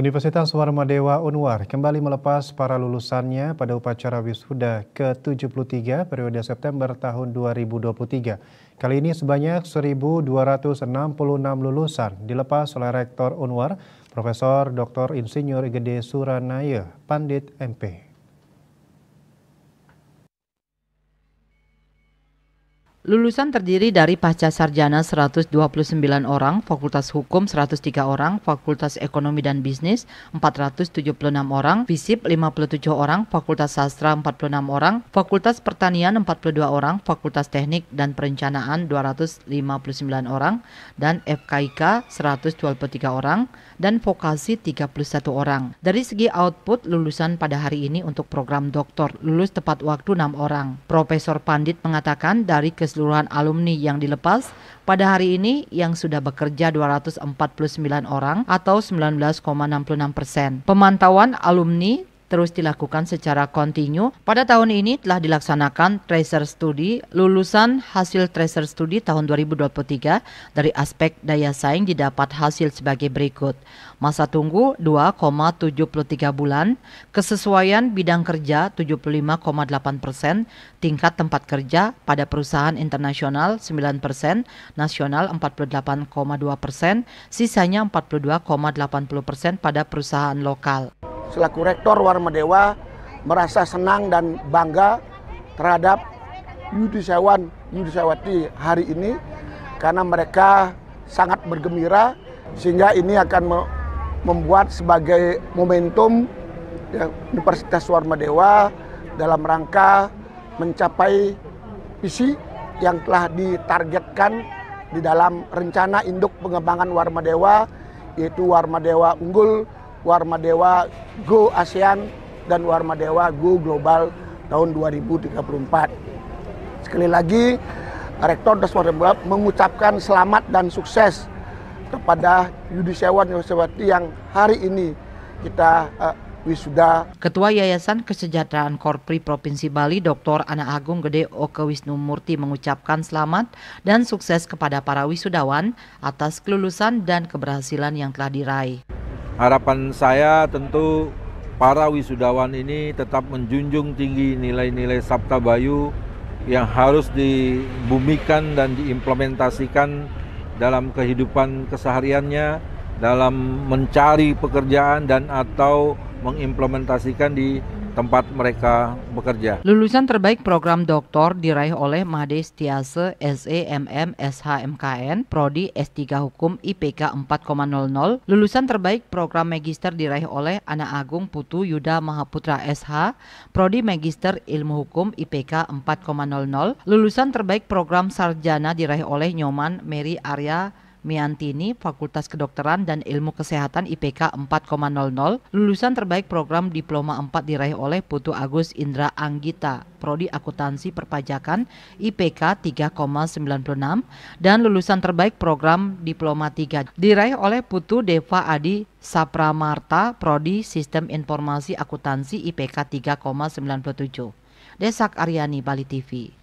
Universitas Dewa Unwar kembali melepas para lulusannya pada upacara wisuda ke-73 periode September tahun 2023. Kali ini sebanyak 1.266 lulusan dilepas oleh Rektor Unwar, Profesor Dr. Insinyur Gede Suranaya, Pandit MP. Lulusan terdiri dari pasca sarjana 129 orang, Fakultas Hukum 103 orang, Fakultas Ekonomi dan Bisnis 476 orang, FISIP 57 orang, Fakultas Sastra 46 orang, Fakultas Pertanian 42 orang, Fakultas Teknik dan Perencanaan 259 orang, dan FKIK 123 orang, dan Vokasi 31 orang. Dari segi output lulusan pada hari ini untuk program doktor lulus tepat waktu 6 orang. Profesor Pandit mengatakan dari keseluruhan keseluruhan alumni yang dilepas pada hari ini yang sudah bekerja 249 orang atau 19,66 persen. Pemantauan alumni terus dilakukan secara kontinu. Pada tahun ini telah dilaksanakan tracer studi lulusan hasil tracer studi tahun 2023 dari aspek daya saing didapat hasil sebagai berikut. Masa tunggu 2,73 bulan, kesesuaian bidang kerja 75,8 persen, tingkat tempat kerja pada perusahaan internasional 9 persen, nasional 48,2 persen, sisanya 42,80 persen pada perusahaan lokal selaku Rektor Warmadewa merasa senang dan bangga terhadap Yudisawan Yudisawati hari ini karena mereka sangat bergembira sehingga ini akan membuat sebagai momentum ya, Universitas Warmadewa dalam rangka mencapai visi yang telah ditargetkan di dalam rencana induk pengembangan Warmadewa yaitu Warmadewa unggul Warma Dewa Go ASEAN dan Warma Dewa Go Global tahun 2034. Sekali lagi, Rektor Dasmarembab mengucapkan selamat dan sukses kepada yudisewan Yosewati yang hari ini kita uh, wisuda. Ketua Yayasan Kesejahteraan Korpri Provinsi Bali, Dr. Ana Agung Gede Oke Wisnu Murti mengucapkan selamat dan sukses kepada para wisudawan atas kelulusan dan keberhasilan yang telah diraih harapan saya tentu para wisudawan ini tetap menjunjung tinggi nilai-nilai Sabta Bayu yang harus dibumikan dan diimplementasikan dalam kehidupan kesehariannya dalam mencari pekerjaan dan atau mengimplementasikan di tempat mereka bekerja. Lulusan terbaik program doktor diraih oleh Made Stiase SEMM SHMKN, Prodi S3 Hukum IPK 4,00. Lulusan terbaik program magister diraih oleh Ana Agung Putu Yuda Mahaputra SH, Prodi Magister Ilmu Hukum IPK 4,00. Lulusan terbaik program sarjana diraih oleh Nyoman Mary Arya Miantini, Fakultas Kedokteran dan Ilmu Kesehatan IPK 4,00, lulusan terbaik program Diploma 4 diraih oleh Putu Agus Indra Anggita, Prodi Akuntansi Perpajakan IPK 3,96, dan lulusan terbaik program Diploma 3 diraih oleh Putu Deva Adi Sapramarta, Prodi Sistem Informasi Akuntansi IPK 3,97. Desak Aryani, Bali TV.